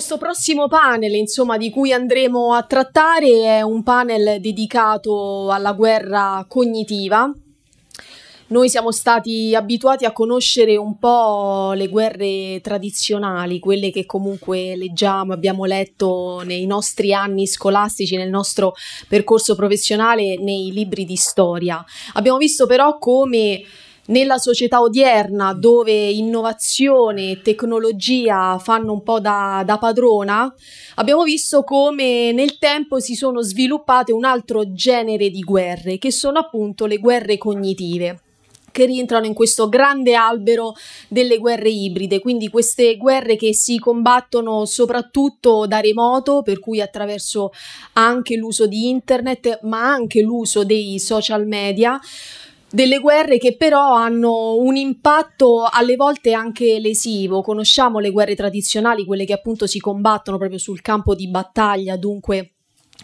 questo prossimo panel, insomma, di cui andremo a trattare è un panel dedicato alla guerra cognitiva. Noi siamo stati abituati a conoscere un po' le guerre tradizionali, quelle che comunque leggiamo, abbiamo letto nei nostri anni scolastici, nel nostro percorso professionale, nei libri di storia. Abbiamo visto però come nella società odierna dove innovazione e tecnologia fanno un po' da, da, padrona, abbiamo visto come nel tempo si sono sviluppate un altro genere di guerre, che sono appunto le guerre cognitive che rientrano in questo grande albero delle guerre ibride, quindi queste guerre che si combattono soprattutto da remoto, per cui attraverso anche l'uso di internet, ma anche l'uso dei social media, delle guerre che però hanno un impatto alle volte anche lesivo. Conosciamo le guerre tradizionali, quelle che appunto si combattono proprio sul campo di battaglia, dunque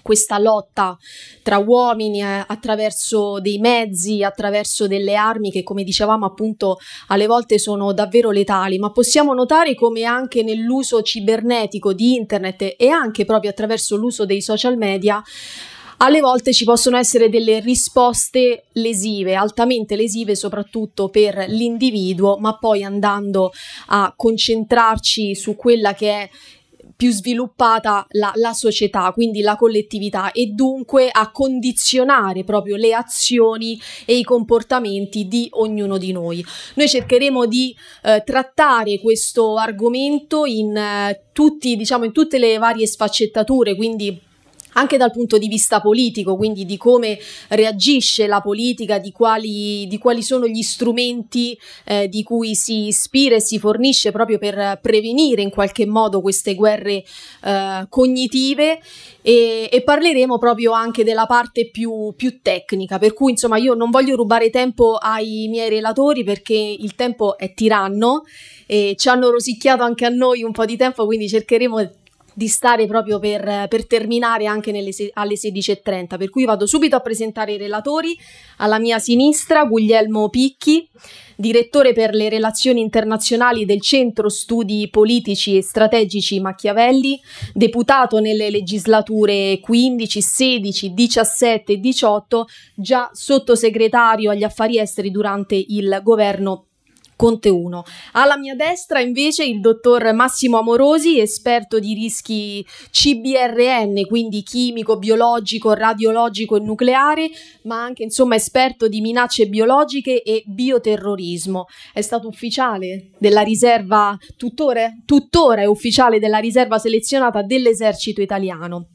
questa lotta tra uomini eh, attraverso dei mezzi, attraverso delle armi che come dicevamo appunto alle volte sono davvero letali, ma possiamo notare come anche nell'uso cibernetico di internet e anche proprio attraverso l'uso dei social media alle volte ci possono essere delle risposte lesive, altamente lesive soprattutto per l'individuo, ma poi andando a concentrarci su quella che è più sviluppata la, la, società, quindi la collettività, e dunque a condizionare proprio le azioni e i comportamenti di ognuno di noi. Noi cercheremo di eh, trattare questo argomento in, eh, tutti, diciamo, in tutte le varie sfaccettature, quindi anche dal punto di vista politico, quindi di come reagisce la politica, di quali, di quali sono gli strumenti eh, di cui si ispira e si fornisce proprio per prevenire in qualche modo queste guerre eh, cognitive e, e, parleremo proprio anche della parte più, più tecnica, per cui insomma io non voglio rubare tempo ai miei relatori perché il tempo è tiranno e ci hanno rosicchiato anche a noi un po' di tempo, quindi cercheremo di stare proprio per, per terminare anche nelle, alle 16.30, per cui vado subito a presentare i relatori. Alla mia sinistra Guglielmo Picchi, direttore per le relazioni internazionali del Centro Studi Politici e Strategici Machiavelli, deputato nelle legislature 15, 16, 17 e 18, già sottosegretario agli affari esteri durante il governo Conte 1. Alla mia destra invece il dottor Massimo Amorosi, esperto di rischi CBRN, quindi chimico, biologico, radiologico e nucleare, ma anche insomma esperto di minacce biologiche e bioterrorismo. È stato ufficiale della riserva, tuttora, tuttora è ufficiale della riserva selezionata dell'esercito italiano.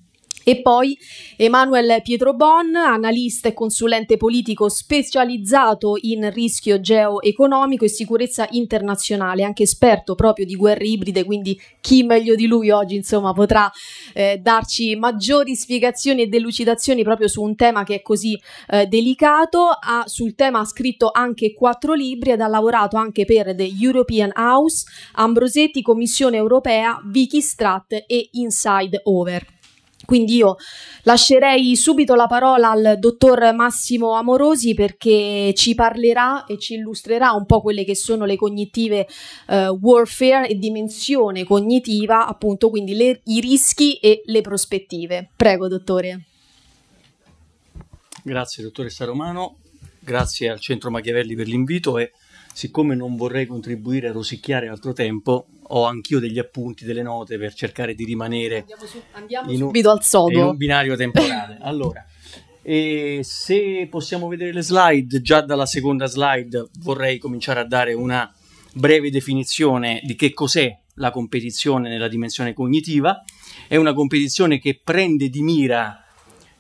E poi Emanuel Pietro Bon, analista e consulente politico specializzato in rischio geoeconomico e sicurezza internazionale, anche esperto proprio di guerre ibride, quindi chi meglio di lui oggi insomma, potrà eh, darci maggiori spiegazioni e delucidazioni proprio su un tema che è così eh, delicato. Ha, sul tema ha scritto anche quattro libri ed ha lavorato anche per The European House, Ambrosetti, Commissione Europea, Vicky Strat e Inside Over. Quindi io lascerei subito la parola al dottor Massimo Amorosi perché ci parlerà e ci illustrerà un po' quelle che sono le cognitive eh, warfare e dimensione cognitiva, appunto, quindi le, i rischi e le prospettive. Prego, dottore. Grazie, dottoressa Romano, grazie al Centro Machiavelli per l'invito e siccome non vorrei contribuire a rosicchiare altro tempo, ho anch'io degli appunti, delle note per cercare di rimanere andiamo su, andiamo un, al sodo. in un binario temporale. allora, se possiamo vedere le slide, già dalla seconda slide vorrei cominciare a dare una breve definizione di che cos'è la competizione nella dimensione cognitiva. È una competizione che prende di mira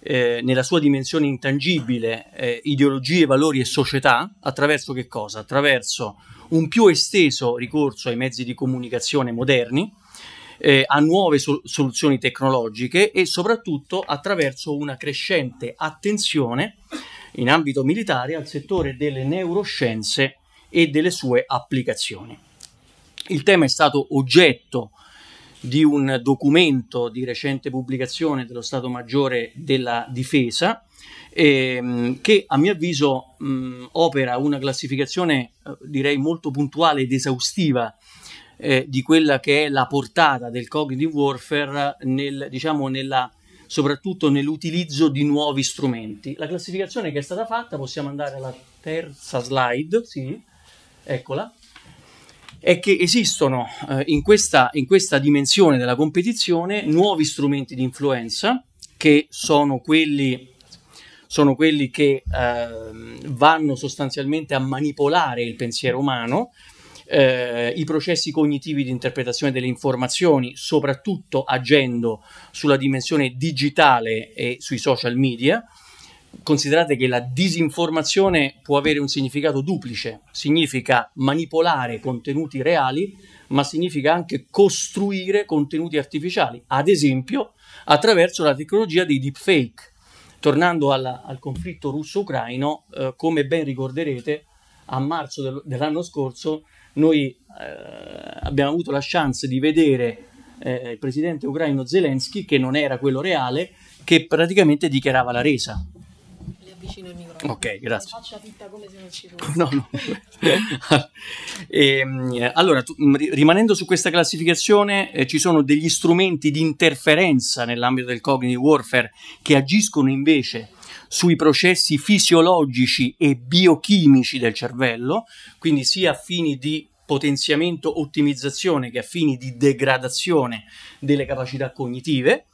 eh, nella sua dimensione intangibile eh, ideologie, valori e società attraverso che cosa? Attraverso un più esteso ricorso ai mezzi di comunicazione moderni, eh, a nuove so- soluzioni tecnologiche e soprattutto attraverso una crescente attenzione in ambito militare al settore delle neuroscienze e delle sue applicazioni. Il tema è stato oggetto di un documento di recente pubblicazione dello Stato Maggiore della Difesa ehm, che a mio avviso mh, opera una classificazione eh, direi molto puntuale ed esaustiva eh, di quella che è la portata del cognitive warfare nel, diciamo, nella, soprattutto nell'utilizzo di nuovi strumenti. La classificazione che è stata fatta, possiamo andare alla terza slide, sì, eccola, è che esistono eh, in, questa, in questa dimensione della competizione nuovi strumenti di influenza che sono quelli sono quelli che eh, vanno sostanzialmente a manipolare il pensiero umano, eh, i processi cognitivi di interpretazione delle informazioni, soprattutto agendo sulla dimensione digitale e sui social media, considerate che la disinformazione può avere un significato duplice, significa manipolare contenuti reali, ma significa anche costruire contenuti artificiali, ad esempio attraverso la tecnologia dei deepfake. Tornando alla, al conflitto russo-ucraino, eh, come ben ricorderete, a marzo del, dell'anno scorso noi eh, abbiamo avuto la chance di vedere eh, il presidente ucraino Zelensky, che non era quello reale, che praticamente dichiarava la resa avvicino il microfono. Ok, grazie. Faccia fitta come se non ci fosse. No, no. Ehm, allora, tu, rimanendo su questa classificazione, eh, ci sono degli strumenti di interferenza nell'ambito del cognitive warfare che agiscono invece sui processi fisiologici e biochimici del cervello, quindi sia a fini di potenziamento, ottimizzazione che a fini di degradazione delle capacità cognitive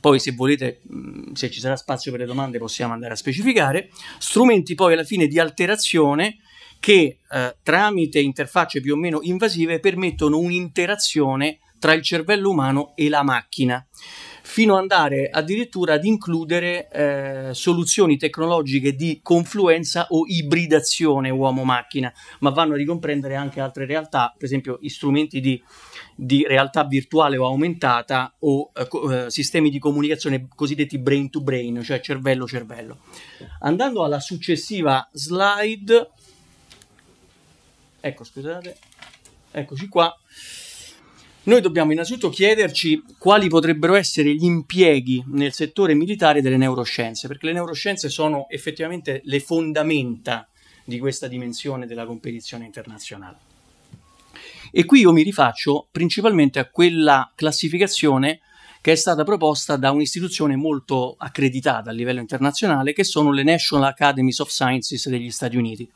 poi se volete, mm, se ci sarà spazio per le domande, possiamo andare a specificare. Strumenti poi alla fine di alterazione che eh, tramite interfacce più o meno invasive permettono un'interazione tra il cervello umano e la macchina fino ad andare addirittura ad includere eh, soluzioni tecnologiche di confluenza o ibridazione uomo-macchina, ma vanno a ricomprendere anche altre realtà, per esempio strumenti di, di realtà virtuale o aumentata o eh, eh sistemi di comunicazione cosiddetti brain to brain, cioè cervello-cervello. Andando alla successiva slide, ecco scusate, eccoci qua. Noi dobbiamo innanzitutto chiederci quali potrebbero essere gli impieghi nel settore militare delle neuroscienze, perché le neuroscienze sono effettivamente le fondamenta di questa dimensione della competizione internazionale. E qui io mi rifaccio principalmente a quella classificazione che è stata proposta da un'istituzione molto accreditata a livello internazionale, che sono le National Academies of Sciences degli Stati Uniti.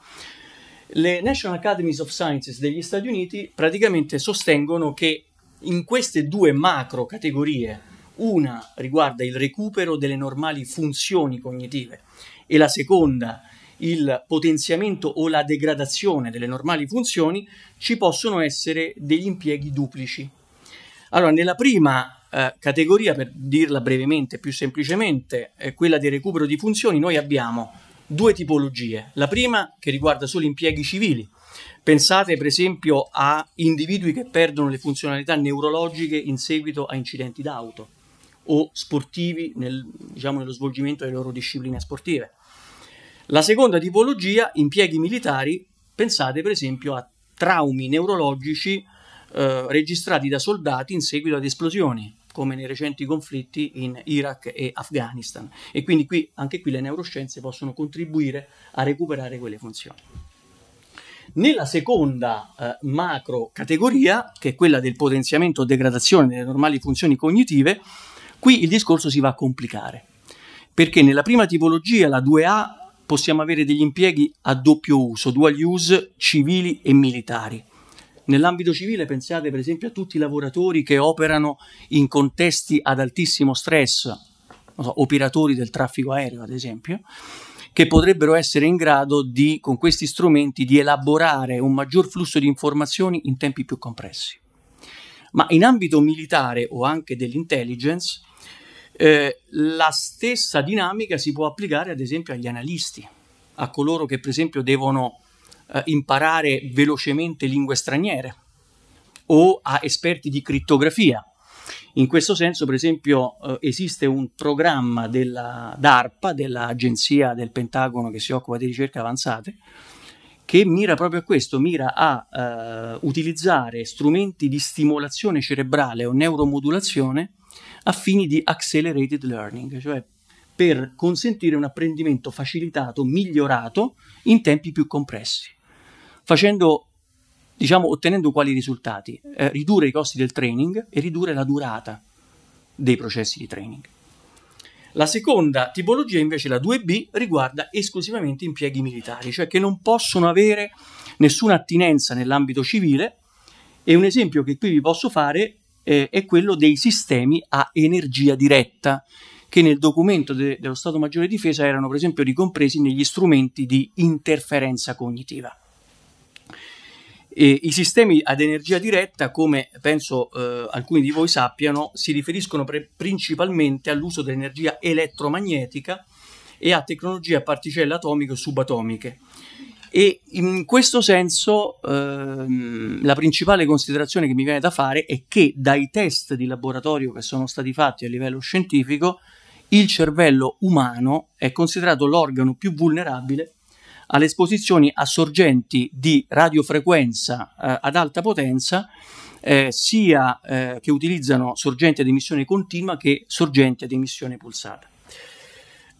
Le National Academies of Sciences degli Stati Uniti praticamente sostengono che in queste due macro categorie una riguarda il recupero delle normali funzioni cognitive e la seconda il potenziamento o la degradazione delle normali funzioni, ci possono essere degli impieghi duplici. Allora, nella prima eh, categoria, per dirla brevemente, più semplicemente, eh, quella del recupero di funzioni, noi abbiamo due tipologie. La prima che riguarda solo impieghi civili, Pensate per esempio a individui che perdono le funzionalità neurologiche in seguito a incidenti d'auto o sportivi nel, diciamo, nello svolgimento delle loro discipline sportive. La seconda tipologia, impieghi militari, pensate per esempio a traumi neurologici eh, registrati da soldati in seguito ad esplosioni, come nei recenti conflitti in Iraq e Afghanistan. E quindi qui, anche qui le neuroscienze possono contribuire a recuperare quelle funzioni. Nella seconda eh, macro categoria, che è quella del potenziamento o degradazione delle normali funzioni cognitive, qui il discorso si va a complicare, perché nella prima tipologia, la 2A, possiamo avere degli impieghi a doppio uso, dual use, civili e militari. Nell'ambito civile pensate per esempio a tutti i lavoratori che operano in contesti ad altissimo stress, so, operatori del traffico aereo ad esempio, che potrebbero essere in grado di, con questi strumenti, di elaborare un maggior flusso di informazioni in tempi più compressi. Ma in ambito militare o anche dell'intelligence, eh, la stessa dinamica si può applicare ad esempio agli analisti, a coloro che per esempio devono eh, imparare velocemente lingue straniere o a esperti di crittografia in questo senso, per esempio, eh, esiste un programma della DARPA, dell'agenzia del Pentagono che si occupa di ricerche avanzate, che mira proprio a questo, mira a eh, utilizzare strumenti di stimolazione cerebrale o neuromodulazione a fini di accelerated learning, cioè per consentire un apprendimento facilitato, migliorato in tempi più compressi, facendo diciamo ottenendo quali risultati? Eh, ridurre i costi del training e ridurre la durata dei processi di training. La seconda tipologia, invece la 2B, riguarda esclusivamente impieghi militari, cioè che non possono avere nessuna attinenza nell'ambito civile e un esempio che qui vi posso fare eh, è quello dei sistemi a energia diretta che nel documento de- dello Stato Maggiore Difesa erano per esempio ricompresi negli strumenti di interferenza cognitiva. E I sistemi ad energia diretta, come penso eh, alcuni di voi sappiano, si riferiscono pre- principalmente all'uso dell'energia elettromagnetica e a tecnologie a particelle atomiche o subatomiche. E in questo senso eh, la principale considerazione che mi viene da fare è che dai test di laboratorio che sono stati fatti a livello scientifico, il cervello umano è considerato l'organo più vulnerabile alle esposizioni a sorgenti di radiofrequenza eh, ad alta potenza, eh, sia eh, che utilizzano sorgenti ad emissione continua che sorgenti ad emissione pulsata.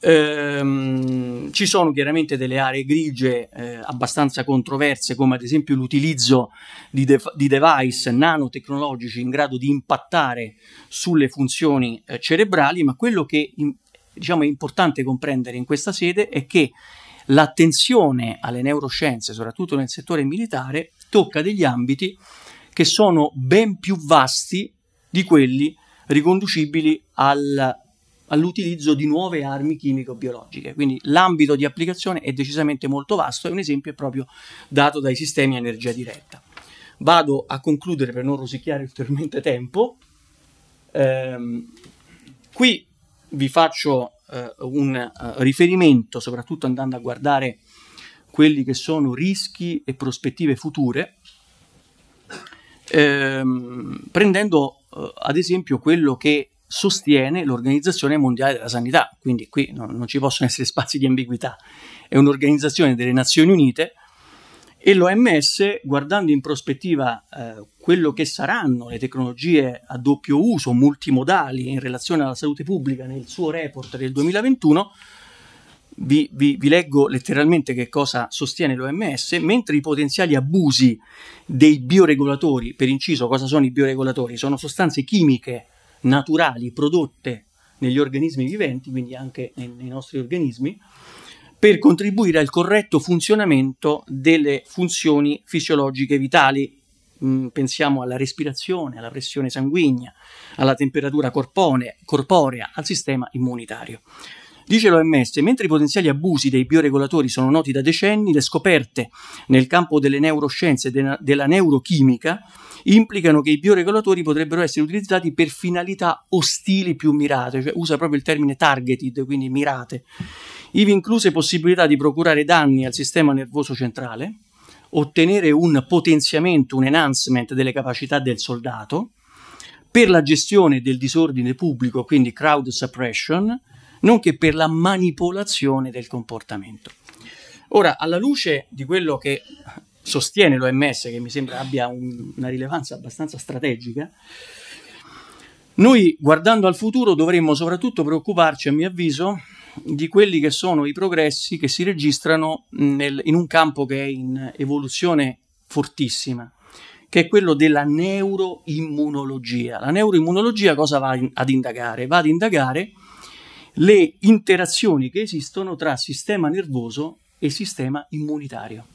Ehm, ci sono chiaramente delle aree grigie eh, abbastanza controverse, come ad esempio l'utilizzo di, de- di, device nanotecnologici in grado di impattare sulle funzioni eh, cerebrali, ma quello che in- diciamo, è importante comprendere in questa sede è che l'attenzione alle neuroscienze, soprattutto nel settore militare, tocca degli ambiti che sono ben più vasti di quelli riconducibili al, all'utilizzo di nuove armi chimico-biologiche. Quindi l'ambito di applicazione è decisamente molto vasto e un esempio è proprio dato dai sistemi a energia diretta. Vado a concludere per non rosicchiare ulteriormente tempo. Ehm, qui vi faccio eh, un eh, riferimento, soprattutto andando a guardare quelli che sono rischi e prospettive future, ehm, prendendo eh, ad esempio quello che sostiene l'Organizzazione Mondiale della Sanità, quindi qui no, non ci possono essere spazi di ambiguità, è un'organizzazione delle Nazioni Unite e l'OMS, guardando in prospettiva eh, quello che saranno le tecnologie a doppio uso, multimodali in relazione alla salute pubblica nel suo report del 2021, vi, vi, vi, leggo letteralmente che cosa sostiene l'OMS, mentre i potenziali abusi dei bioregolatori, per inciso cosa sono i bioregolatori? Sono sostanze chimiche naturali prodotte negli organismi viventi, quindi anche nei, nei nostri organismi, per contribuire al corretto funzionamento delle funzioni fisiologiche vitali mh, mm, pensiamo alla respirazione, alla pressione sanguigna, alla temperatura corpone, corporea, al sistema immunitario. Dice l'OMS, mentre i potenziali abusi dei bioregolatori sono noti da decenni, le scoperte nel campo delle neuroscienze e de- della neurochimica implicano che i bioregolatori potrebbero essere utilizzati per finalità ostili più mirate, cioè usa proprio il termine targeted, quindi mirate, ivi incluse possibilità di procurare danni al sistema nervoso centrale, ottenere un potenziamento, un enhancement delle capacità del soldato, per la gestione del disordine pubblico, quindi crowd suppression, nonché per la manipolazione del comportamento. Ora, alla luce di quello che sostiene l'OMS, che mi sembra abbia un, una rilevanza abbastanza strategica, noi guardando al futuro dovremmo soprattutto preoccuparci, a mio avviso, di quelli che sono i progressi che si registrano nel, in un campo che è in evoluzione fortissima, che è quello della neuroimmunologia. La neuroimmunologia cosa va in, ad indagare? Va ad indagare le interazioni che esistono tra sistema nervoso e sistema immunitario.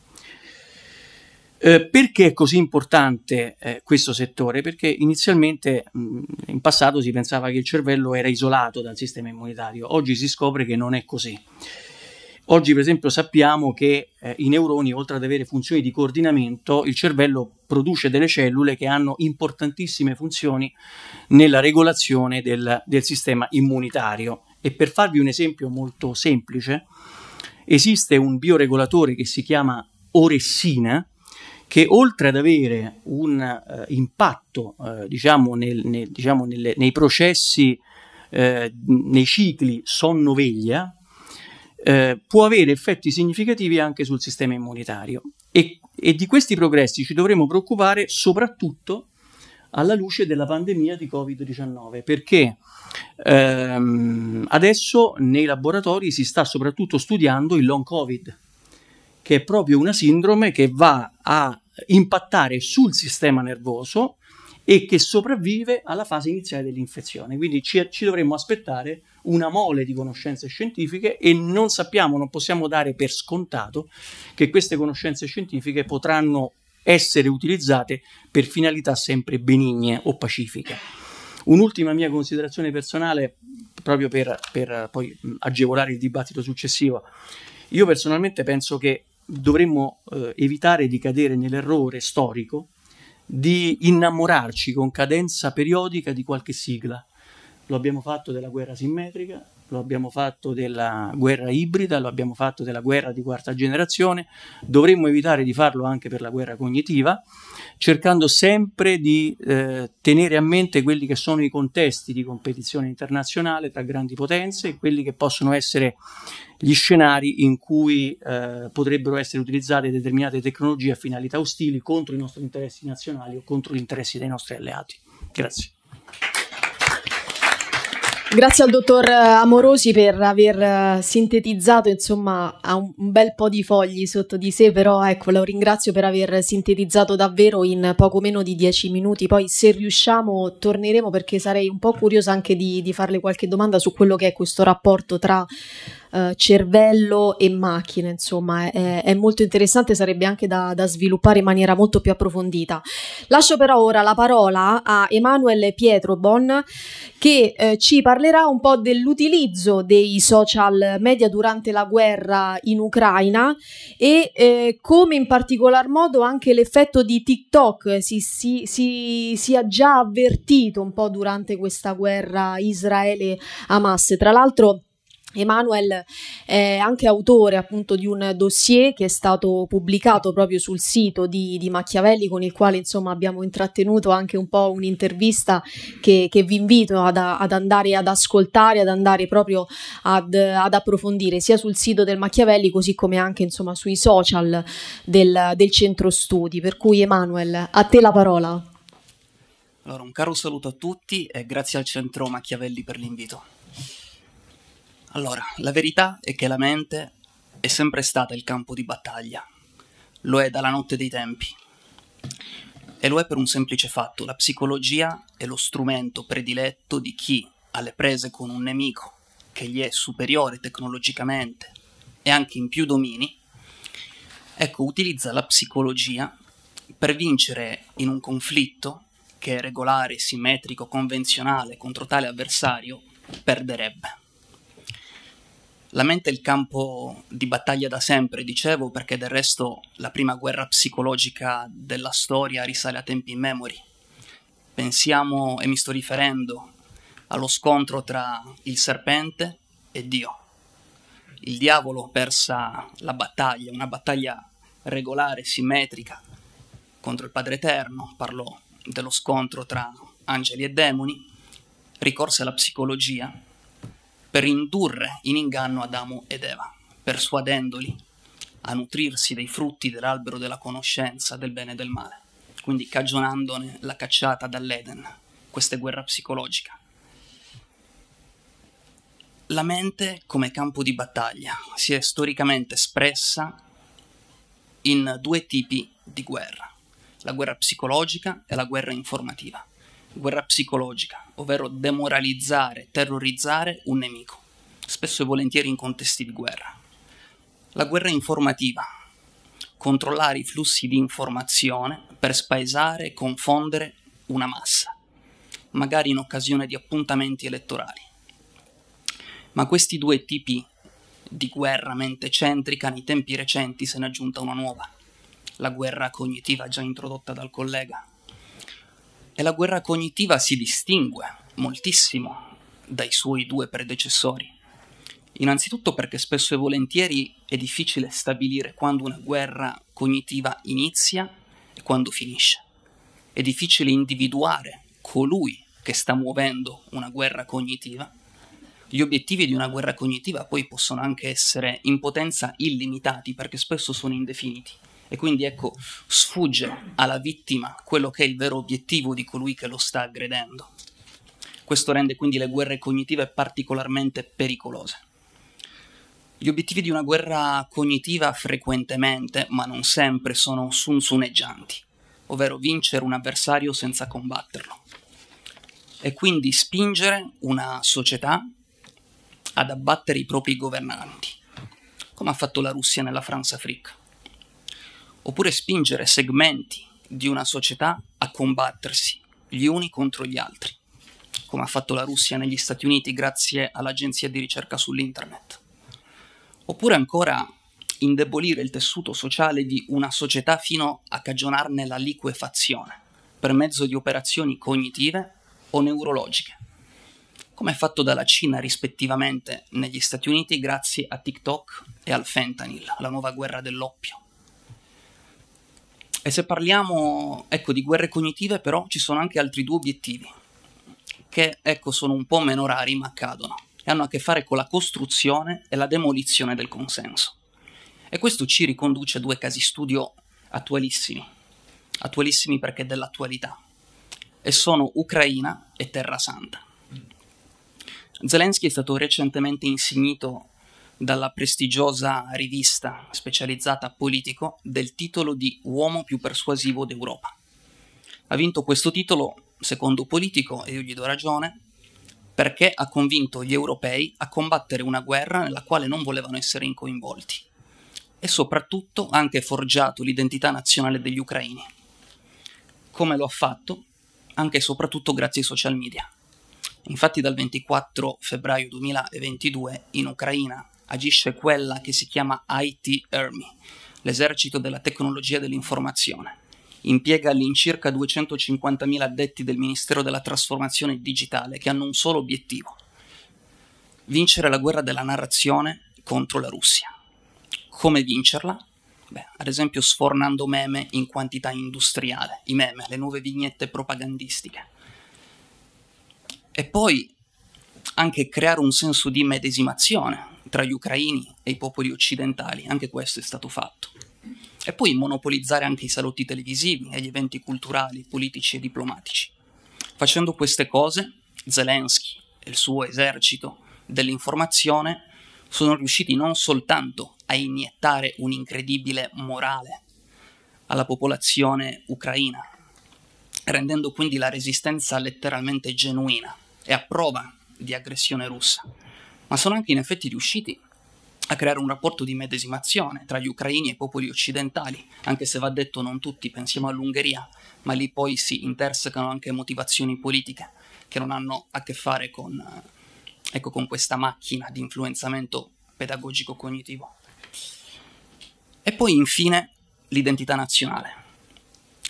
Eh, perché è così importante eh, questo settore? Perché inizialmente mh, mm, in passato si pensava che il cervello era isolato dal sistema immunitario, oggi si scopre che non è così. Oggi per esempio sappiamo che eh, i neuroni, oltre ad avere funzioni di coordinamento, il cervello produce delle cellule che hanno importantissime funzioni nella regolazione del, del sistema immunitario. E per farvi un esempio molto semplice, esiste un bioregolatore che si chiama oressina, che oltre ad avere un eh, impatto eh, diciamo, nel, nel, diciamo nelle, nei processi, eh, nei cicli sonno-veglia, eh, può avere effetti significativi anche sul sistema immunitario. E, e di questi progressi ci dovremo preoccupare soprattutto alla luce della pandemia di Covid-19, perché ehm, adesso nei laboratori si sta soprattutto studiando il long Covid, che è proprio una sindrome che va a impattare sul sistema nervoso e che sopravvive alla fase iniziale dell'infezione. Quindi ci, ci dovremmo aspettare una mole di conoscenze scientifiche e non sappiamo, non possiamo dare per scontato che queste conoscenze scientifiche potranno essere utilizzate per finalità sempre benigne o pacifiche. Un'ultima mia considerazione personale, proprio per, per, poi agevolare il dibattito successivo. Io personalmente penso che dovremmo eh, evitare di cadere nell'errore storico di innamorarci con cadenza periodica di qualche sigla. Lo abbiamo fatto della guerra simmetrica, lo abbiamo fatto della guerra ibrida, lo abbiamo fatto della guerra di quarta generazione, dovremmo evitare di farlo anche per la guerra cognitiva, cercando sempre di eh, tenere a mente quelli che sono i contesti di competizione internazionale tra grandi potenze e quelli che possono essere gli scenari in cui eh, potrebbero essere utilizzate determinate tecnologie a finalità ostili contro i nostri interessi nazionali o contro gli interessi dei nostri alleati. Grazie. Grazie al dottor Amorosi per aver eh, sintetizzato, insomma, ha un bel po' di fogli sotto di sé, però ecco, lo ringrazio per aver sintetizzato davvero in poco meno di dieci minuti. Poi se riusciamo torneremo perché sarei un po' curiosa anche di, di farle qualche domanda su quello che è questo rapporto tra eh, cervello e macchina, insomma, è, è, molto interessante, sarebbe anche da, da, sviluppare in maniera molto più approfondita. Lascio però ora la parola a Emanuele Pietrobon che eh, ci parlerà un po' dell'utilizzo dei social media durante la guerra in Ucraina e eh, come in particolar modo anche l'effetto di TikTok si, si, si, sia già avvertito un po' durante questa guerra Israele-Hamas. Tra l'altro Emanuel è anche autore appunto di un dossier che è stato pubblicato proprio sul sito di, di Machiavelli con il quale insomma abbiamo intrattenuto anche un po' un'intervista che, che, vi invito ad, ad, andare ad ascoltare, ad andare proprio ad, ad, approfondire sia sul sito del Machiavelli così come anche insomma sui social del, del centro studi. Per cui Emanuel, a te la parola. Allora un caro saluto a tutti e grazie al centro Machiavelli per l'invito. Allora, la verità è che la mente è sempre stata il campo di battaglia. Lo è dalla notte dei tempi. E lo è per un semplice fatto, la psicologia è lo strumento prediletto di chi, alle prese con un nemico che gli è superiore tecnologicamente e anche in più domini, ecco, utilizza la psicologia per vincere in un conflitto che regolare, simmetrico, convenzionale contro tale avversario perderebbe. La mente è il campo di battaglia da sempre, dicevo, perché del resto la prima guerra psicologica della storia risale a tempi immemori. Pensiamo, e mi sto riferendo, allo scontro tra il serpente e Dio. Il diavolo persa la battaglia, una battaglia regolare, simmetrica, contro il Padre Eterno, parlò dello scontro tra angeli e demoni, ricorse alla psicologia per indurre in inganno Adamo ed Eva, persuadendoli a nutrirsi dei frutti dell'albero della conoscenza del bene e del male, quindi cagionandone la cacciata dall'Eden, questa è guerra psicologica. La mente come campo di battaglia si è storicamente espressa in due tipi di guerra, la guerra psicologica e la guerra informativa guerra psicologica, ovvero demoralizzare, terrorizzare un nemico, spesso e volentieri in contesti di guerra. La guerra informativa, controllare i flussi di informazione per spaesare e confondere una massa, magari in occasione di appuntamenti elettorali. Ma questi due tipi di guerra mentecentrica nei tempi recenti se ne è aggiunta una nuova, la guerra cognitiva già introdotta dal collega, e la guerra cognitiva si distingue moltissimo dai suoi due predecessori. Innanzitutto perché spesso e volentieri è difficile stabilire quando una guerra cognitiva inizia e quando finisce. È difficile individuare colui che sta muovendo una guerra cognitiva. Gli obiettivi di una guerra cognitiva poi possono anche essere in potenza illimitati perché spesso sono indefiniti e quindi ecco, sfugge alla vittima quello che è il vero obiettivo di colui che lo sta aggredendo. Questo rende quindi le guerre cognitive particolarmente pericolose. Gli obiettivi di una guerra cognitiva frequentemente, ma non sempre, sono sunsuneggianti, ovvero vincere un avversario senza combatterlo. E quindi spingere una società ad abbattere i propri governanti, come ha fatto la Russia nella France Frica oppure spingere segmenti di una società a combattersi gli uni contro gli altri, come ha fatto la Russia negli Stati Uniti grazie all'agenzia di ricerca sull'internet, oppure ancora indebolire il tessuto sociale di una società fino a cagionarne la liquefazione per mezzo di operazioni cognitive o neurologiche, come fatto dalla Cina rispettivamente negli Stati Uniti grazie a TikTok e al fentanyl, la nuova guerra dell'oppio. E se parliamo ecco, di guerre cognitive, però ci sono anche altri due obiettivi, che ecco, sono un po' meno rari ma accadono, e hanno a che fare con la costruzione e la demolizione del consenso. E questo ci riconduce a due casi studio attualissimi, attualissimi perché dell'attualità, e sono Ucraina e Terra Santa. Zelensky è stato recentemente insignito dalla prestigiosa rivista specializzata politico del titolo di Uomo più persuasivo d'Europa. Ha vinto questo titolo, secondo Politico, e io gli do ragione, perché ha convinto gli europei a combattere una guerra nella quale non volevano essere coinvolti e soprattutto ha anche forgiato l'identità nazionale degli ucraini. Come lo ha fatto? Anche e soprattutto grazie ai social media. Infatti dal 24 febbraio 2022 in Ucraina agisce quella che si chiama IT Army, l'esercito della tecnologia dell'informazione. Impiega all'incirca 250.000 addetti del Ministero della Trasformazione Digitale che hanno un solo obiettivo, vincere la guerra della narrazione contro la Russia. Come vincerla? Beh, ad esempio sfornando meme in quantità industriale, i meme, le nuove vignette propagandistiche. E poi anche creare un senso di medesimazione tra gli ucraini e i popoli occidentali, anche questo è stato fatto. E poi monopolizzare anche i salotti televisivi e gli eventi culturali, politici e diplomatici. Facendo queste cose, Zelensky e il suo esercito dell'informazione sono riusciti non soltanto a iniettare un'incredibile morale alla popolazione ucraina, rendendo quindi la resistenza letteralmente genuina e a prova di aggressione russa, ma sono anche in effetti riusciti a creare un rapporto di medesimazione tra gli ucraini e i popoli occidentali, anche se va detto non tutti, pensiamo all'Ungheria, ma lì poi si intersecano anche motivazioni politiche che non hanno a che fare con, ecco, con questa macchina di influenzamento pedagogico-cognitivo. E poi infine l'identità nazionale.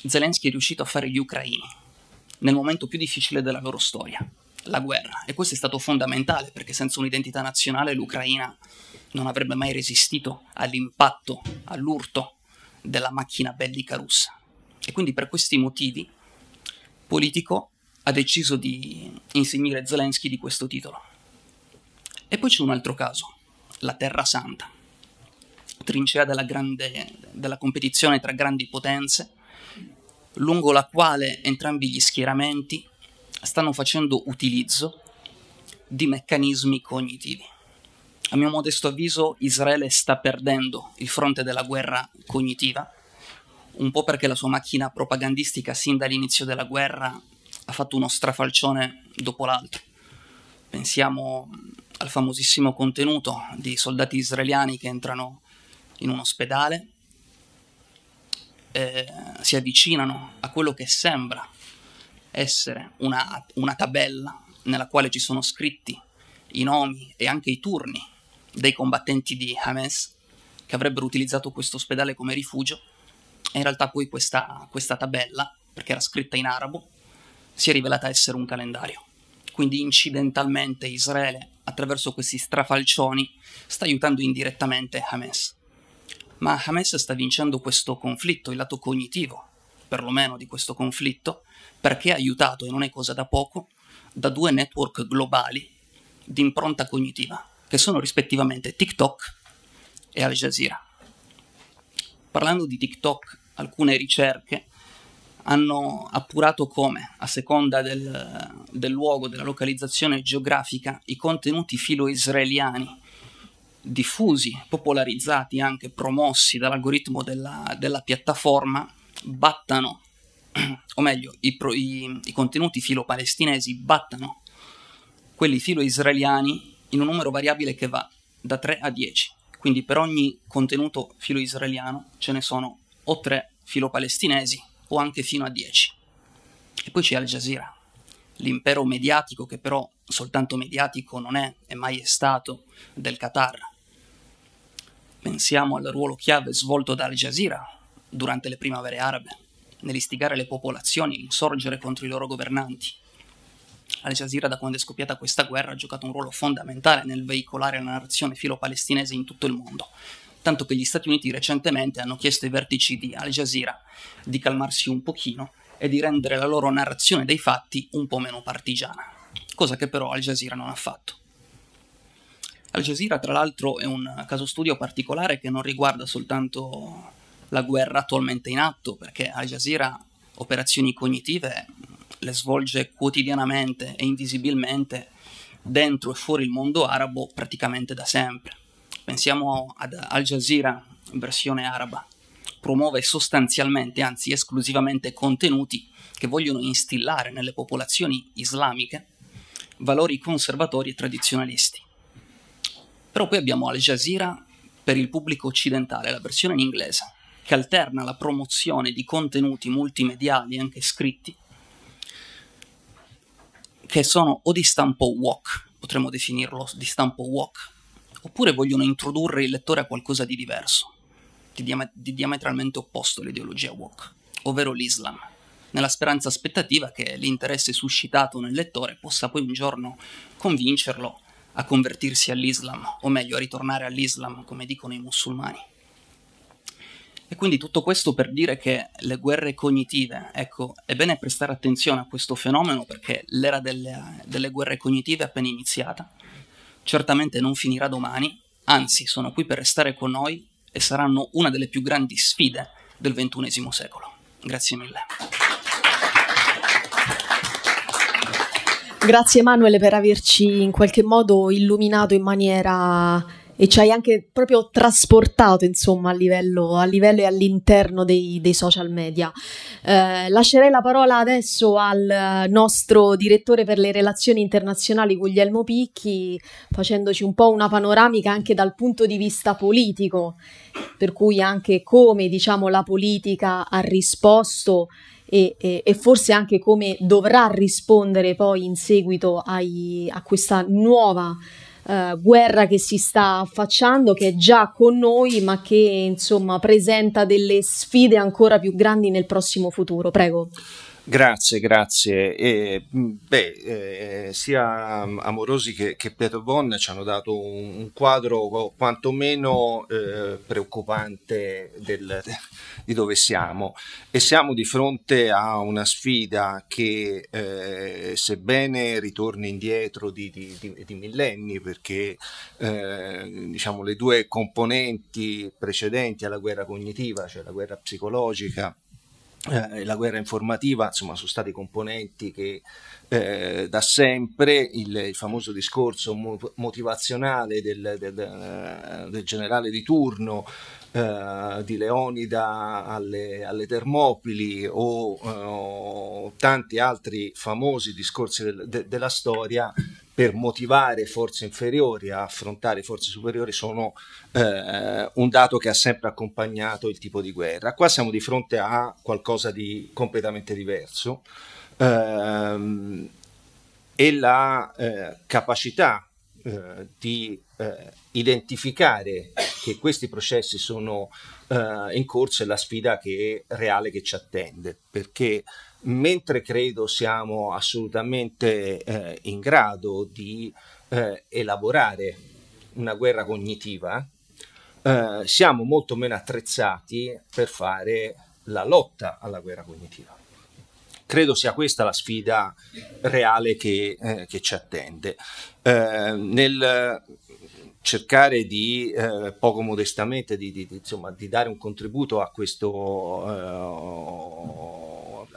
Zelensky è riuscito a fare gli ucraini nel momento più difficile della loro storia la guerra e questo è stato fondamentale perché senza un'identità nazionale l'Ucraina non avrebbe mai resistito all'impatto, all'urto della macchina bellica russa. E quindi per questi motivi politico ha deciso di insignire Zelensky di questo titolo. E poi c'è un altro caso, la Terra Santa, trincea della, grande, della competizione tra grandi potenze, lungo la quale entrambi gli schieramenti stanno facendo utilizzo di meccanismi cognitivi. A mio modesto avviso Israele sta perdendo il fronte della guerra cognitiva, un po' perché la sua macchina propagandistica sin dall'inizio della guerra ha fatto uno strafalcione dopo l'altro. Pensiamo al famosissimo contenuto di soldati israeliani che entrano in un ospedale, eh, si avvicinano a quello che sembra essere una, una tabella nella quale ci sono scritti i nomi e anche i turni dei combattenti di Hamas che avrebbero utilizzato questo ospedale come rifugio e in realtà poi questa, questa tabella, perché era scritta in arabo, si è rivelata essere un calendario. Quindi incidentalmente Israele, attraverso questi strafalcioni, sta aiutando indirettamente Hamas. Ma Hamas sta vincendo questo conflitto, il lato cognitivo, perlomeno di questo conflitto, perché è aiutato, e non è cosa da poco, da due network globali di impronta cognitiva, che sono rispettivamente TikTok e Al Jazeera. Parlando di TikTok, alcune ricerche hanno appurato come, a seconda del, del luogo, della localizzazione geografica, i contenuti filo-israeliani diffusi, popolarizzati, anche promossi dall'algoritmo della, della piattaforma, battano, o meglio, i, pro, i, i contenuti filo-palestinesi battano quelli filo-israeliani in un numero variabile che va da 3 a 10. Quindi per ogni contenuto filo-israeliano ce ne sono o 3 filo-palestinesi o anche fino a 10. E poi c'è Al Jazeera, l'impero mediatico che però soltanto mediatico non è e mai è stato del Qatar. Pensiamo al ruolo chiave svolto da Al Jazeera durante le primavere arabe, nell'istigare le popolazioni a insorgere contro i loro governanti. Al Jazeera, da quando è scoppiata questa guerra, ha giocato un ruolo fondamentale nel veicolare la narrazione filo-palestinese in tutto il mondo, tanto che gli Stati Uniti recentemente hanno chiesto ai vertici di Al Jazeera di calmarsi un pochino e di rendere la loro narrazione dei fatti un po' meno partigiana, cosa che però Al Jazeera non ha fatto. Al Jazeera, tra l'altro, è un caso studio particolare che non riguarda soltanto la guerra attualmente in atto, perché Al Jazeera operazioni cognitive le svolge quotidianamente e invisibilmente dentro e fuori il mondo arabo praticamente da sempre. Pensiamo ad Al Jazeera versione araba, promuove sostanzialmente, anzi esclusivamente contenuti che vogliono instillare nelle popolazioni islamiche valori conservatori e tradizionalisti. Però poi abbiamo Al Jazeera per il pubblico occidentale, la versione in inglese, che alterna la promozione di contenuti multimediali, anche scritti, che sono o di stampo walk, potremmo definirlo di stampo walk, oppure vogliono introdurre il lettore a qualcosa di diverso, di, diamet- di diametralmente opposto all'ideologia walk, ovvero l'Islam, nella speranza aspettativa che l'interesse suscitato nel lettore possa poi un giorno convincerlo a convertirsi all'Islam, o meglio a ritornare all'Islam, come dicono i musulmani. E quindi tutto questo per dire che le guerre cognitive, ecco, è bene prestare attenzione a questo fenomeno perché l'era delle, delle guerre cognitive è appena iniziata. Certamente non finirà domani, anzi sono qui per restare con noi e saranno una delle più grandi sfide del XXI secolo. Grazie mille. Grazie Emanuele per averci in qualche modo illuminato in maniera e ci hai anche proprio trasportato, insomma, a livello, a livello e all'interno dei, dei social media. Eh, lascerei la parola adesso al nostro direttore per le relazioni internazionali, Guglielmo Picchi, facendoci un po' una panoramica anche dal punto di vista politico, per cui anche come, diciamo, la politica ha risposto e, e, e, forse anche come dovrà rispondere poi in seguito ai, a questa nuova eh, guerra che si sta affacciando, che è già con noi, ma che insomma presenta delle sfide ancora più grandi nel prossimo futuro. Prego. Grazie, grazie. E, mm, beh, eh, sia mm, Amorosi che, che Pietro Bon ci hanno dato un, un quadro quantomeno eh, preoccupante del, di dove siamo e siamo di fronte a una sfida che eh, sebbene ritorni indietro di, di, di, di millenni perché eh, diciamo, le due componenti precedenti alla guerra cognitiva, cioè la guerra psicologica, eh, la guerra informativa, insomma, sono stati componenti che eh, da sempre il, il famoso discorso motivazionale del, del, eh, del, generale di turno eh, di Leonida alle, alle Termopili o, o eh, tanti altri famosi discorsi del, de, della storia per motivare forze inferiori a affrontare forze superiori sono eh, un dato che ha sempre accompagnato il tipo di guerra. Qua siamo di fronte a qualcosa di completamente diverso ehm, e la eh, capacità eh, di eh, identificare che questi processi sono eh, in corso è la sfida che è reale che ci attende, perché mentre credo siamo assolutamente eh, in grado di eh, elaborare una guerra cognitiva, siamo molto meno attrezzati per fare la lotta alla guerra cognitiva credo sia questa la sfida reale che, eh, che ci attende. Eh, nel cercare di, eh, poco modestamente, di, di, insomma, di, dare un contributo a questo eh,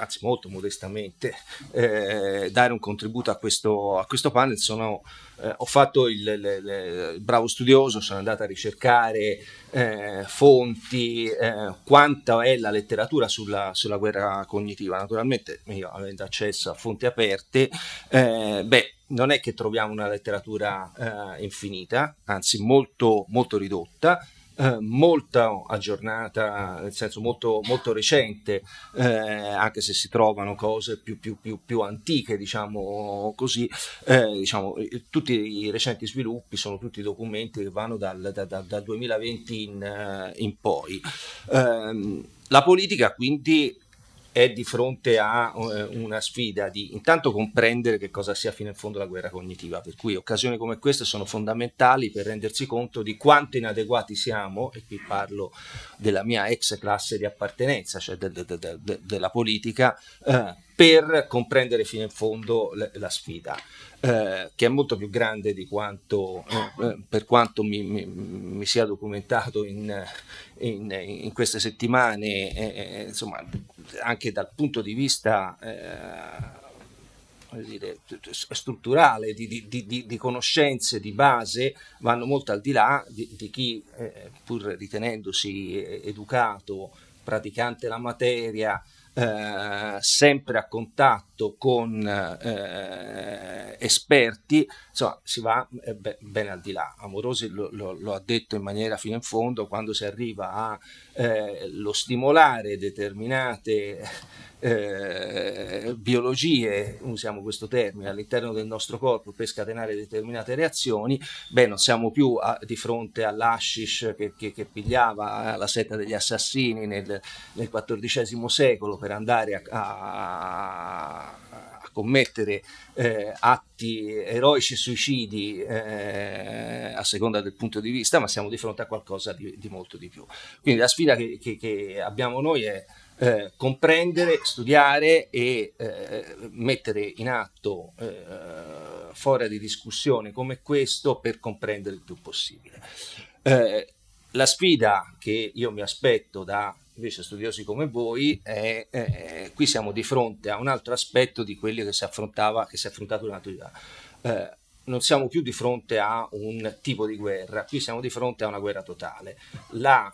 anzi molto modestamente, eh, dare un contributo a questo, a questo panel. Sono, eh, ho fatto il, il, il, bravo studioso, sono andato a ricercare eh, fonti, eh, quanta è la letteratura sulla, sulla, guerra cognitiva. Naturalmente, io avendo accesso a fonti aperte, eh, beh, non è che troviamo una letteratura eh, infinita, anzi molto, molto ridotta. Eh, molto aggiornata, nel senso molto, molto recente, eh, anche se si trovano cose più, più, più, più antiche, diciamo così, eh, diciamo, eh, tutti i recenti sviluppi sono tutti documenti che vanno dal, da, da, dal 2020 in, eh, in poi. Ehm, la politica quindi è di fronte a eh, una sfida di intanto comprendere che cosa sia fino in fondo la guerra cognitiva, per cui occasioni come queste sono fondamentali per rendersi conto di quanto inadeguati siamo, e qui parlo della mia ex classe di appartenenza, cioè de, de, de, della politica, eh, per comprendere fino in fondo le, la sfida, eh, che è molto più grande di quanto, eh, eh per quanto mi, mi, mi, sia documentato in, in, in queste settimane, eh, insomma anche dal punto di vista eh, dire, strutturale, di, di, di, di, conoscenze di base, vanno molto al di là di, chi, eh, pur ritenendosi eh, educato, praticante la materia, eh, sempre a contatto contatto con eh, esperti, insomma, si va eh, ben, ben al di là. Amorosi lo, lo, lo, ha detto in maniera fino in fondo, quando si arriva allo eh, stimolare determinate eh, biologie, usiamo questo termine, all'interno del nostro corpo per scatenare determinate reazioni, beh, non siamo più a, di fronte all'ashish che, che, che, pigliava eh, la setta degli assassini nel, nel XIV secolo per andare a, a a commettere eh, atti eroici e suicidi eh, a seconda del punto di vista, ma siamo di fronte a qualcosa di, di molto di più. Quindi la sfida che, che, che abbiamo noi è eh, comprendere, studiare e eh, mettere in atto eh, fora di discussione come questo per comprendere il più possibile. Eh, la sfida che io mi aspetto da invece studiosi come voi, eh, eh, qui siamo di fronte a un altro aspetto di quelli che si affrontava, che si è affrontato durante eh, la non siamo più di fronte a un tipo di guerra, qui siamo di fronte a una guerra totale. La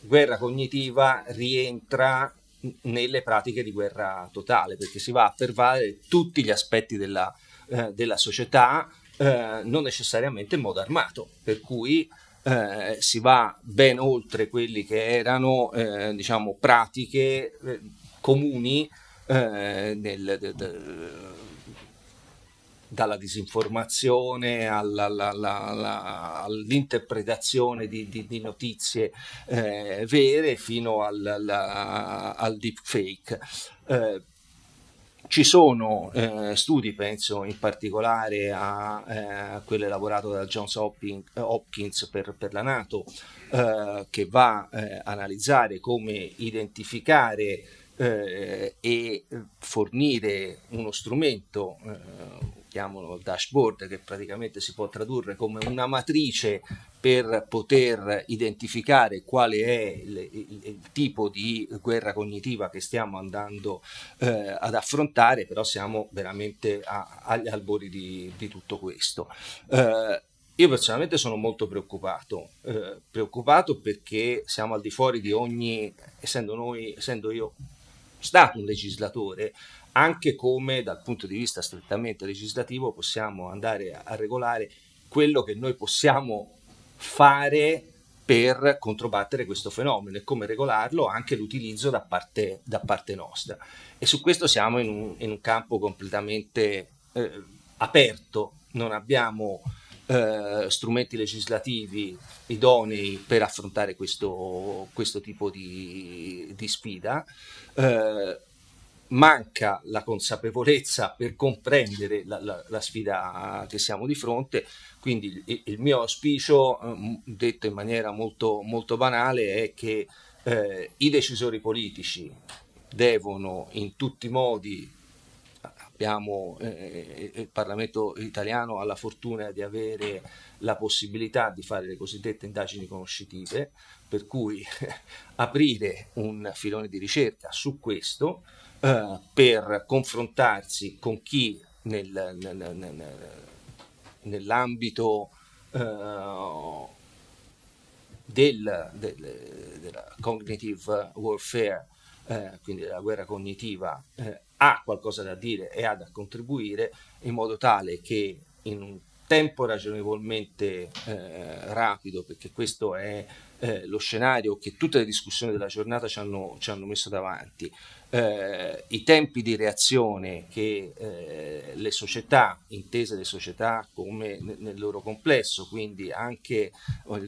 guerra cognitiva rientra nelle pratiche di guerra totale perché si va a pervadere tutti gli aspetti della, eh, della società, eh, non necessariamente in modo armato, per cui eh, si va ben oltre quelli che erano eh, diciamo, pratiche eh, comuni eh, nel, de, de, dalla disinformazione alla, alla, alla, all'interpretazione di, di, di notizie eh, vere fino al, al deepfake. Eh, ci sono eh, studi, penso in particolare a, eh, quello elaborato da Johns eh, Hopkins per, per la Nato, eh, che va eh, a analizzare come identificare eh, e fornire uno strumento, il dashboard, che praticamente si può tradurre come una matrice per poter identificare quale è il, il, il tipo di guerra cognitiva che stiamo andando eh, ad affrontare, però siamo veramente a, agli albori di, di tutto questo. Eh, io personalmente sono molto preoccupato, eh, preoccupato perché siamo al di fuori di ogni, essendo, noi, essendo io stato un legislatore, anche come dal punto di vista strettamente legislativo possiamo andare a, regolare quello che noi possiamo fare per controbattere questo fenomeno e come regolarlo anche l'utilizzo da parte, da parte nostra. E su questo siamo in un, in un campo completamente eh, aperto, non abbiamo eh, strumenti legislativi idonei per affrontare questo, questo tipo di, di sfida. Eh, manca la consapevolezza per comprendere la, la, la sfida che siamo di fronte, quindi il, il mio auspicio, ehm, detto in maniera molto, molto banale, è che eh, i decisori politici devono in tutti i modi abbiamo eh, il Parlamento italiano ha la fortuna di avere la possibilità di fare le cosiddette indagini conoscitive, per cui aprire un filone di ricerca su questo eh, per confrontarsi con chi nel, nel, nel, nell'ambito eh, del, del, della cognitive warfare, eh, quindi della guerra cognitiva, eh, ha qualcosa da dire e ha da contribuire in modo tale che in un tempo ragionevolmente eh, rapido, perché questo è eh, lo scenario che tutte le discussioni della giornata ci hanno, ci hanno messo davanti, eh, i tempi di reazione che eh, le società, intese le società come nel, loro complesso, quindi anche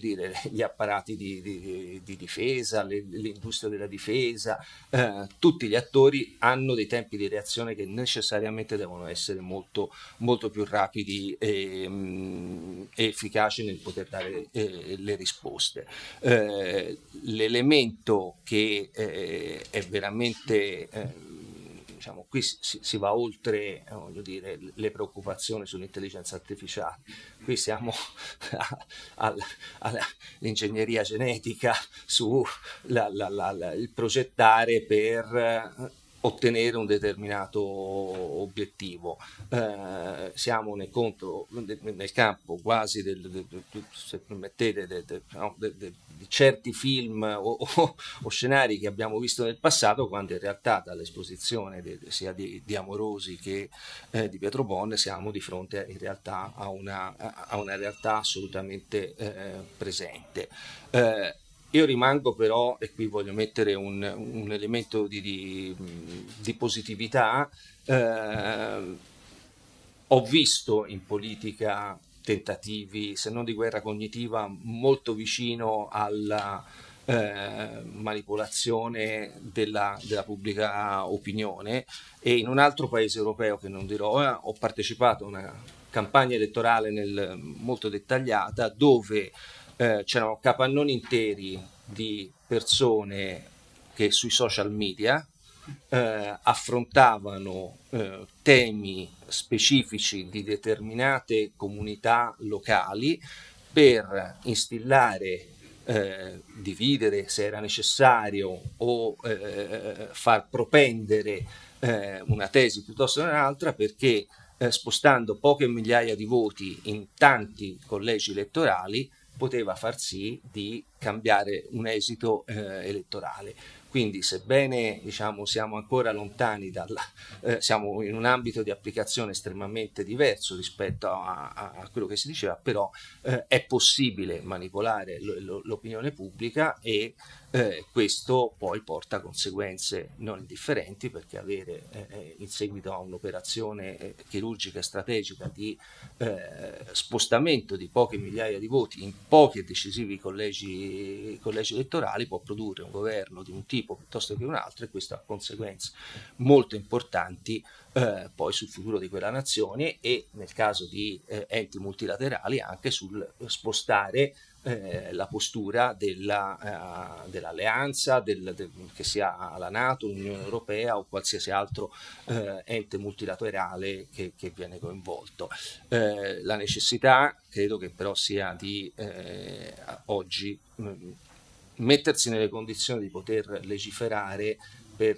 dire, gli apparati di, di, di difesa, le, l'industria della difesa, eh, tutti gli attori hanno dei tempi di reazione che necessariamente devono essere molto, molto più rapidi e, ehm, mh, efficaci nel poter dare eh, le risposte eh, l'elemento che eh, è veramente, eh, diciamo, qui si, si va oltre eh, dire, le preoccupazioni sull'intelligenza artificiale, qui siamo all'ingegneria genetica su il progettare per eh, ottenere un determinato obiettivo. Eh, siamo nel, contro, nel, campo quasi del, del, del, no, di certi film o, o, o, scenari che abbiamo visto nel passato, quando in realtà dall'esposizione sia di, di, Amorosi che eh, di Pietro Bonne siamo di fronte in realtà a una, a una realtà assolutamente eh, presente. Eh, io rimango però, e qui voglio mettere un, un elemento di, di, di positività, eh, ho visto in politica tentativi, se non di guerra cognitiva, molto vicino alla eh, manipolazione della, della, pubblica opinione e in un altro paese europeo che non dirò, eh, ho partecipato a una campagna elettorale nel, molto dettagliata dove eh, c'erano capannoni interi di persone che sui social media eh, affrontavano eh, temi specifici di determinate comunità locali per instillare, eh, dividere se era necessario o eh, far propendere eh, una tesi piuttosto che un'altra perché spostando poche migliaia di voti in tanti collegi elettorali poteva far sì di cambiare un esito eh, elettorale. Quindi, sebbene diciamo, siamo ancora lontani dal, eh, siamo in un ambito di applicazione estremamente diverso rispetto a, a, a quello che si diceva, però eh, è possibile manipolare l'opinione pubblica e eh, questo poi porta a conseguenze non indifferenti perché avere eh, eh in seguito a un'operazione eh, chirurgica strategica di eh, spostamento di poche migliaia di voti in pochi e decisivi collegi, collegi, elettorali può produrre un governo di un tipo piuttosto che un altro e questo ha conseguenze molto importanti eh, poi sul futuro di quella nazione e nel caso di enti multilaterali anche sul spostare eh, la postura della, eh, dell'alleanza del, del, che sia la Nato, l'Unione Europea o qualsiasi altro eh, ente multilaterale che, che viene coinvolto. Eh, la necessità credo che però sia di eh, oggi mh, mm, mettersi nelle condizioni di poter legiferare per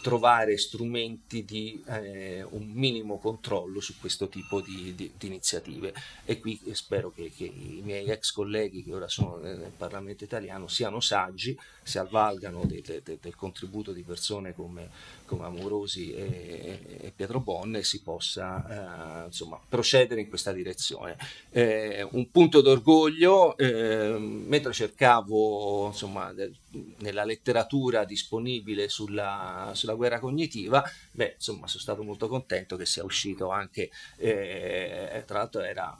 trovare strumenti di eh, un minimo controllo su questo tipo di, di, di iniziative e qui spero che, che, i miei ex colleghi che ora sono nel Parlamento italiano siano saggi, si avvalgano del, del, del contributo di persone come come Amorosi e, e Pietro Bonne si possa eh, insomma, procedere in questa direzione. Eh, un punto d'orgoglio, eh, mentre cercavo insomma, de, nella letteratura disponibile sulla, sulla guerra cognitiva, beh, insomma, sono stato molto contento che sia uscito anche, eh, tra l'altro era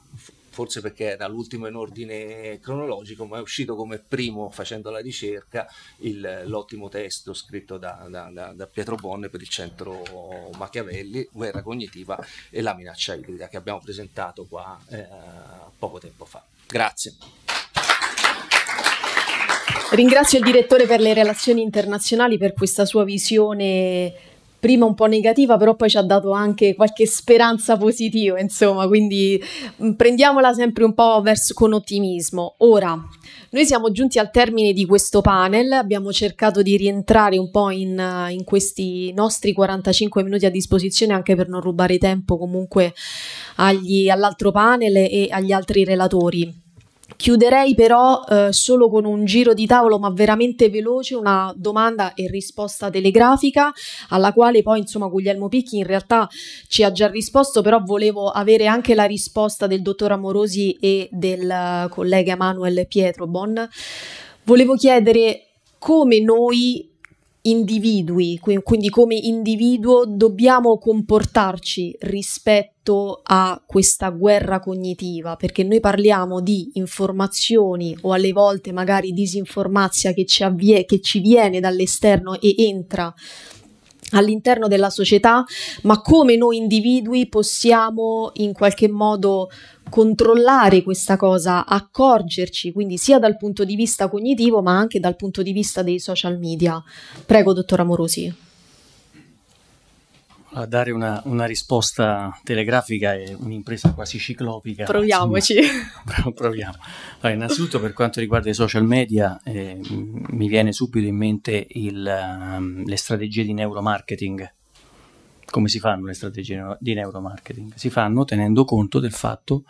forse perché era l'ultimo in ordine cronologico, ma è uscito come primo facendo la ricerca il, l'ottimo testo scritto da, da, da, Pietro Bonne per il centro Machiavelli, Guerra cognitiva e la minaccia ibrida che abbiamo presentato qua eh, poco tempo fa. Grazie. Ringrazio il direttore per le relazioni internazionali per questa sua visione prima un po' negativa, però poi ci ha dato anche qualche speranza positiva, insomma, quindi mm, prendiamola sempre un po' verso, con ottimismo. Ora, noi siamo giunti al termine di questo panel, abbiamo cercato di rientrare un po' in, in questi nostri 45 minuti a disposizione anche per non rubare tempo comunque agli, all'altro panel e agli altri relatori. Chiuderei però eh, solo con un giro di tavolo ma veramente veloce, una domanda e risposta telegrafica alla quale poi insomma Guglielmo Picchi in realtà ci ha già risposto, però volevo avere anche la risposta del dottor Amorosi e del eh, collega Emanuele Pietrobon. Volevo chiedere come noi individui, quindi come individuo dobbiamo comportarci rispetto rispetto a questa guerra cognitiva, perché noi parliamo di informazioni o alle volte magari disinformazia che ci, avvie- che ci viene dall'esterno e entra all'interno della società, ma come noi individui possiamo in qualche modo controllare questa cosa, accorgerci, quindi sia dal punto di vista cognitivo ma anche dal punto di vista dei social media. Prego, dottor Amorosi a dare una, una, risposta telegrafica è un'impresa quasi ciclopica. Proviamoci. Insomma, proviamo. Allora, innanzitutto per quanto riguarda i social media eh, mi viene subito in mente il, um, le strategie di neuromarketing. Come si fanno le strategie di neuromarketing? Si fanno tenendo conto del fatto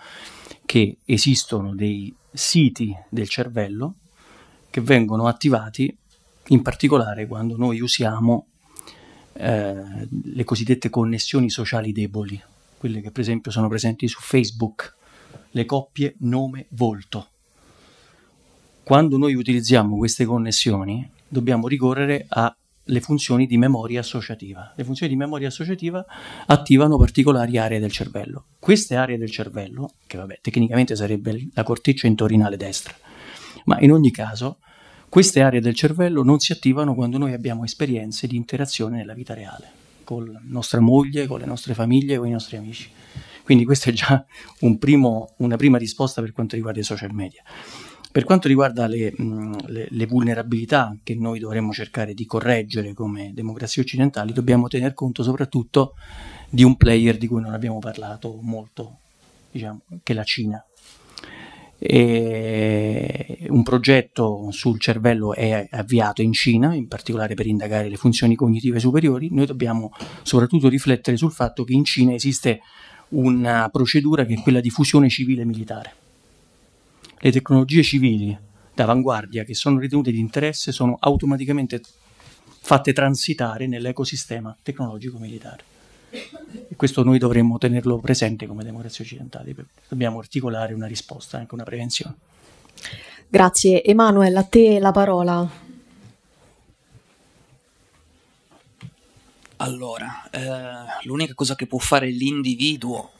che esistono dei siti del cervello che vengono attivati in particolare quando noi usiamo eh, le cosiddette connessioni sociali deboli, quelle che per esempio sono presenti su Facebook, le coppie nome-volto. Quando noi utilizziamo queste connessioni dobbiamo ricorrere alle funzioni di memoria associativa. Le funzioni di memoria associativa attivano particolari aree del cervello. Queste aree del cervello, che vabbè tecnicamente sarebbe la corteccia intorinale destra, ma in ogni caso queste aree del cervello non si attivano quando noi abbiamo esperienze di interazione nella vita reale, con la nostra moglie, con le nostre famiglie, con i nostri amici. Quindi questa è già un primo, una prima risposta per quanto riguarda i social media. Per quanto riguarda le, le, le, vulnerabilità che noi dovremmo cercare di correggere come democrazie occidentali, dobbiamo tener conto soprattutto di un player di cui non abbiamo parlato molto, diciamo, che è la Cina. E un progetto sul cervello è avviato in Cina, in particolare per indagare le funzioni cognitive superiori. Noi dobbiamo soprattutto riflettere sul fatto che in Cina esiste una procedura che è quella di fusione civile militare. Le tecnologie civili d'avanguardia che sono ritenute di interesse sono automaticamente fatte transitare nell'ecosistema tecnologico militare. E questo noi dovremmo tenerlo presente come democrazia occidentale, dobbiamo articolare una risposta, anche una prevenzione. Grazie. Emanuele, a te la parola. Allora, eh, l'unica cosa che può fare l'individuo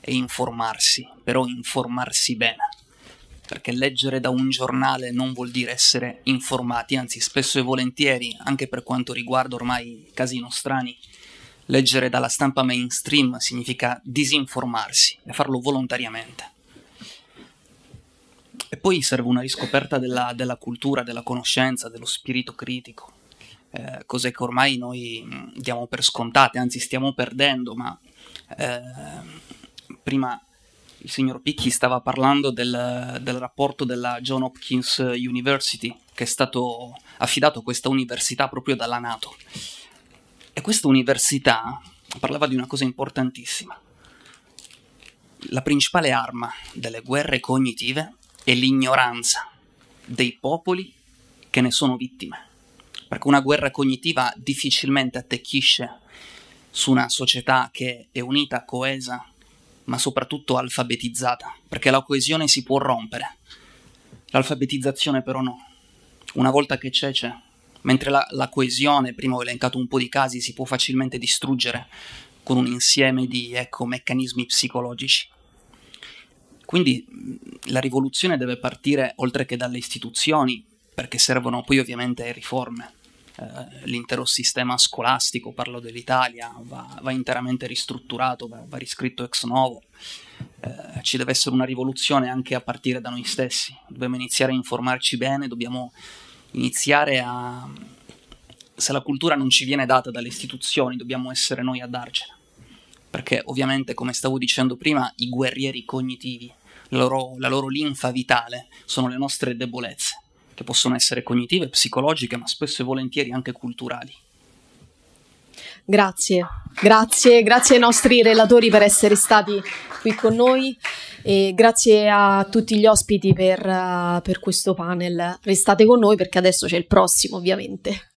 è informarsi, però informarsi bene, perché leggere da un giornale non vuol dire essere informati, anzi spesso e volentieri, anche per quanto riguarda ormai casi nostrani, Leggere dalla stampa mainstream significa disinformarsi e farlo volontariamente. E poi serve una riscoperta della, della cultura, della conoscenza, dello spirito critico, eh, cose che ormai noi diamo per scontate, anzi stiamo perdendo, ma eh, prima il signor Picchi stava parlando del, del, rapporto della John Hopkins University, che è stato affidato a questa università proprio dalla Nato. E questa università parlava di una cosa importantissima. La principale arma delle guerre cognitive è l'ignoranza dei popoli che ne sono vittime. Perché una guerra cognitiva difficilmente attecchisce su una società che è unita, coesa, ma soprattutto alfabetizzata, perché la coesione si può rompere. L'alfabetizzazione però no. Una volta che c'è, c'è mentre la, la coesione, prima ho elencato un po' di casi, si può facilmente distruggere con un insieme di ecco, meccanismi psicologici. Quindi la rivoluzione deve partire oltre che dalle istituzioni, perché servono poi ovviamente riforme. Eh, l'intero sistema scolastico, parlo dell'Italia, va, va interamente ristrutturato, va, va, riscritto ex novo. Eh, ci deve essere una rivoluzione anche a partire da noi stessi. Dobbiamo iniziare a informarci bene, dobbiamo iniziare a... se la cultura non ci viene data dalle istituzioni, dobbiamo essere noi a darcela. Perché ovviamente, come stavo dicendo prima, i guerrieri cognitivi, la loro, la loro linfa vitale, sono le nostre debolezze, che possono essere cognitive, psicologiche, ma spesso e volentieri anche culturali. Grazie, grazie, grazie ai nostri relatori per essere stati qui con noi e grazie a tutti gli ospiti per, uh, per questo panel. Restate con noi perché adesso c'è il prossimo ovviamente.